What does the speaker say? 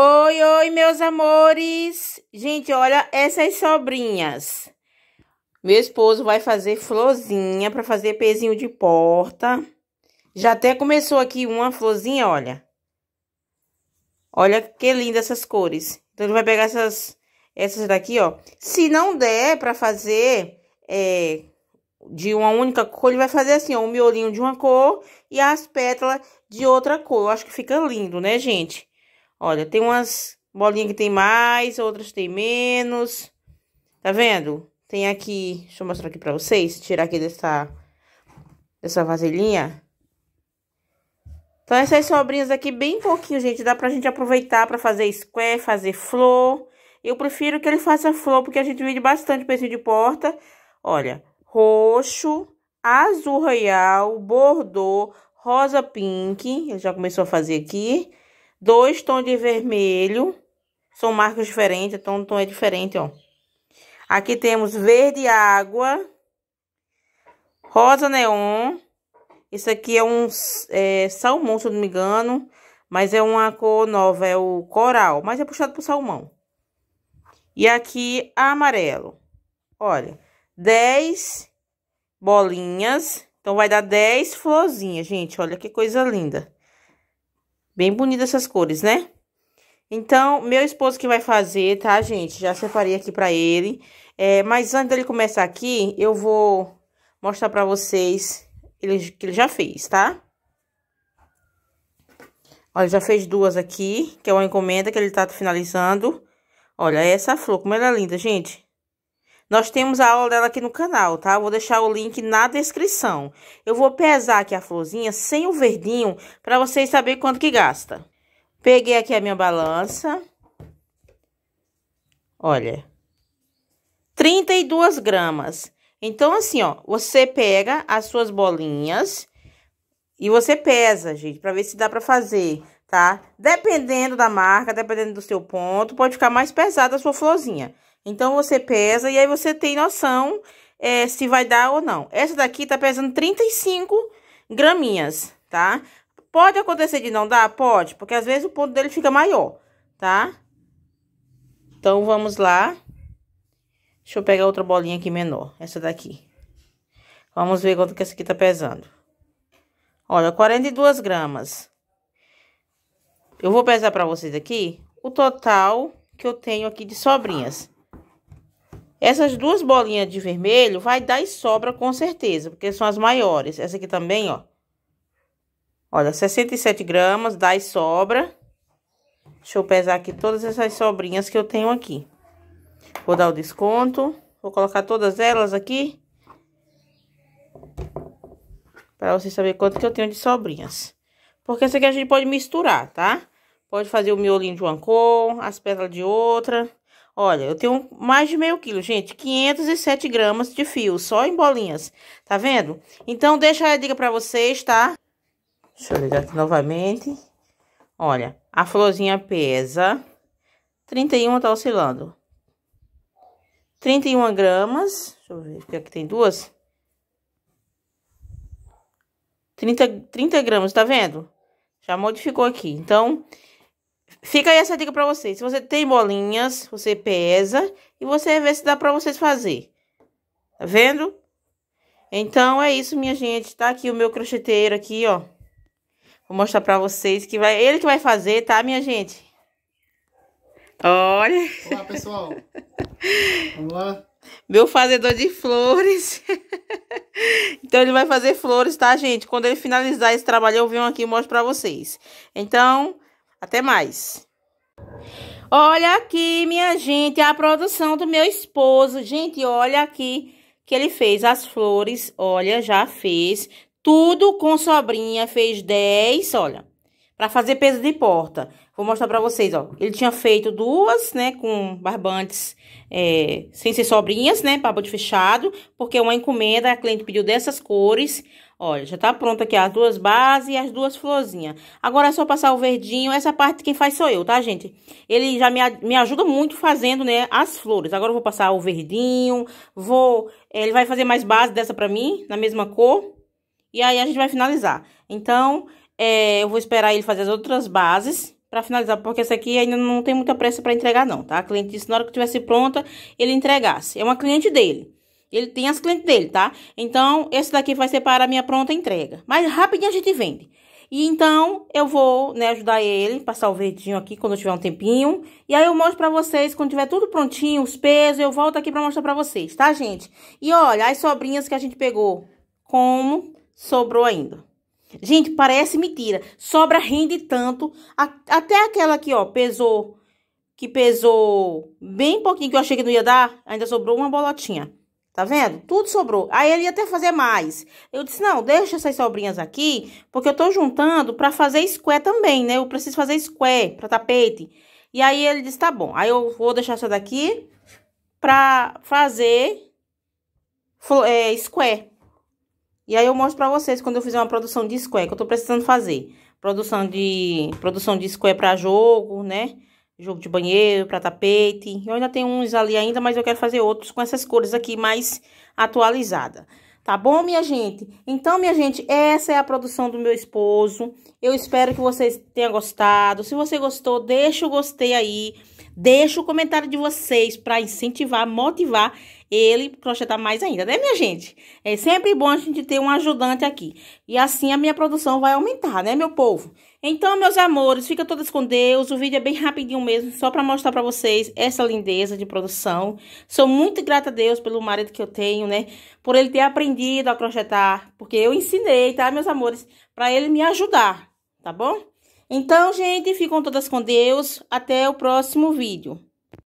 Oi, oi, meus amores. Gente, olha essas sobrinhas. Meu esposo vai fazer florzinha para fazer pezinho de porta. Já até começou aqui uma florzinha, olha. Olha que linda essas cores. Então ele vai pegar essas essas daqui, ó. Se não der para fazer é, de uma única cor, ele vai fazer assim, ó, o um miolinho de uma cor e as pétalas de outra cor. Eu acho que fica lindo, né, gente? Olha, tem umas bolinhas que tem mais, outras tem menos. Tá vendo? Tem aqui, deixa eu mostrar aqui pra vocês, tirar aqui dessa, dessa vasilhinha. Então, essas sobrinhas aqui, bem pouquinho, gente, dá pra gente aproveitar pra fazer square, fazer flor. Eu prefiro que ele faça flor, porque a gente vende bastante peixe de porta. Olha, roxo, azul royal, bordô, rosa pink, ele já começou a fazer aqui. Dois tons de vermelho. São marcas diferentes, então o tom, tom é diferente, ó. Aqui temos verde água, rosa neon. Isso aqui é um é, salmão, se eu não me engano. Mas é uma cor nova, é o coral. Mas é puxado pro salmão. E aqui, amarelo. Olha, 10 bolinhas. Então, vai dar 10 florzinhas, gente. Olha que coisa linda. Bem bonitas essas cores, né? Então, meu esposo que vai fazer, tá, gente? Já separei aqui pra ele. É, mas antes dele começar aqui, eu vou mostrar pra vocês ele, que ele já fez, tá? Olha, já fez duas aqui, que é uma encomenda que ele tá finalizando. Olha, essa flor, como ela é linda, gente. Nós temos a aula dela aqui no canal, tá? Eu vou deixar o link na descrição. Eu vou pesar aqui a florzinha sem o verdinho para vocês saberem quanto que gasta. Peguei aqui a minha balança. Olha. 32 gramas. Então, assim, ó, você pega as suas bolinhas e você pesa, gente, para ver se dá para fazer, tá? Dependendo da marca, dependendo do seu ponto, pode ficar mais pesada a sua florzinha. Então, você pesa e aí você tem noção é, se vai dar ou não. Essa daqui tá pesando 35 graminhas, tá? Pode acontecer de não dar? Pode, porque às vezes o ponto dele fica maior, tá? Então, vamos lá. Deixa eu pegar outra bolinha aqui menor, essa daqui. Vamos ver quanto que essa aqui tá pesando. Olha, 42 gramas. Eu vou pesar pra vocês aqui o total que eu tenho aqui de sobrinhas. Essas duas bolinhas de vermelho vai dar e sobra com certeza, porque são as maiores. Essa aqui também, ó. Olha, 67 gramas, dá e sobra. Deixa eu pesar aqui todas essas sobrinhas que eu tenho aqui. Vou dar o desconto. Vou colocar todas elas aqui. Pra vocês saberem quanto que eu tenho de sobrinhas. Porque essa aqui a gente pode misturar, tá? Pode fazer o miolinho de uma cor, as pétalas de outra. Olha, eu tenho mais de meio quilo, gente. 507 gramas de fio, só em bolinhas. Tá vendo? Então, deixa a dica pra vocês, tá? Deixa eu ligar aqui novamente. Olha, a florzinha pesa. 31 tá oscilando. 31 gramas. Deixa eu ver, porque aqui tem duas. 30, 30 gramas, tá vendo? Já modificou aqui. Então, Fica aí essa dica para vocês. Se você tem bolinhas, você pesa e você vê se dá para vocês fazer. Tá vendo? Então é isso, minha gente. Tá aqui o meu crocheteiro aqui, ó. Vou mostrar para vocês que vai ele que vai fazer, tá, minha gente? Olha. Olá, pessoal. Olá! Meu fazedor de flores. então, ele vai fazer flores, tá, gente? Quando ele finalizar esse trabalho, eu venho aqui e mostro pra vocês. Então, até mais. Olha aqui, minha gente, a produção do meu esposo. Gente, olha aqui que ele fez as flores. Olha, já fez. Tudo com sobrinha. Fez 10, olha. Pra fazer peso de porta. Vou mostrar pra vocês, ó. Ele tinha feito duas, né, com barbantes é, sem ser sobrinhas, né, barbote fechado. Porque uma encomenda, a cliente pediu dessas cores. Olha, já tá pronta aqui as duas bases e as duas florzinhas. Agora é só passar o verdinho. Essa parte quem faz sou eu, tá, gente? Ele já me, me ajuda muito fazendo, né, as flores. Agora eu vou passar o verdinho, vou... Eh, ele vai fazer mais base dessa pra mim, na mesma cor. E aí a gente vai finalizar. Então, é, eu vou esperar ele fazer as outras bases pra finalizar, porque essa aqui ainda não tem muita pressa pra entregar não, tá? A cliente disse na hora que tivesse pronta, ele entregasse. É uma cliente dele. Ele tem as clientes dele, tá? Então, esse daqui vai ser para a minha pronta entrega. Mas rapidinho a gente vende. E então, eu vou, né, ajudar ele, passar o verdinho aqui quando tiver um tempinho. E aí eu mostro pra vocês, quando tiver tudo prontinho, os pesos, eu volto aqui pra mostrar pra vocês, tá, gente? E olha, as sobrinhas que a gente pegou, como sobrou ainda. Gente, parece mentira. Sobra rende tanto. até aquela aqui, ó, pesou, que pesou bem pouquinho, que eu achei que não ia dar, ainda sobrou uma bolotinha. Tá vendo? Tudo sobrou. Aí ele ia até fazer mais. Eu disse, não, deixa essas sobrinhas aqui, porque eu tô juntando pra fazer square também, né? Eu preciso fazer square pra tapete. E aí ele disse, tá bom. Aí eu vou deixar essa daqui pra fazer é, square. E aí eu mostro pra vocês quando eu fizer uma produção de square, que eu tô precisando fazer. Produção de, produção de square pra jogo, né? jogo de banheiro, para tapete. Eu ainda tenho uns ali ainda, mas eu quero fazer outros com essas cores aqui mais atualizada. Tá bom, minha gente? Então, minha gente, essa é a produção do meu esposo. Eu espero que vocês tenham gostado. Se você gostou, deixa o gostei aí. Deixa o comentário de vocês para incentivar, motivar ele crochetar mais ainda, né, minha gente? É sempre bom a gente ter um ajudante aqui. E assim a minha produção vai aumentar, né, meu povo? Então, meus amores, fica todos com Deus. O vídeo é bem rapidinho mesmo, só para mostrar para vocês essa lindeza de produção. Sou muito grata a Deus pelo marido que eu tenho, né? Por ele ter aprendido a crochetar, porque eu ensinei, tá, meus amores, para ele me ajudar, tá bom? Então, gente, ficam todas com Deus. Até o próximo vídeo.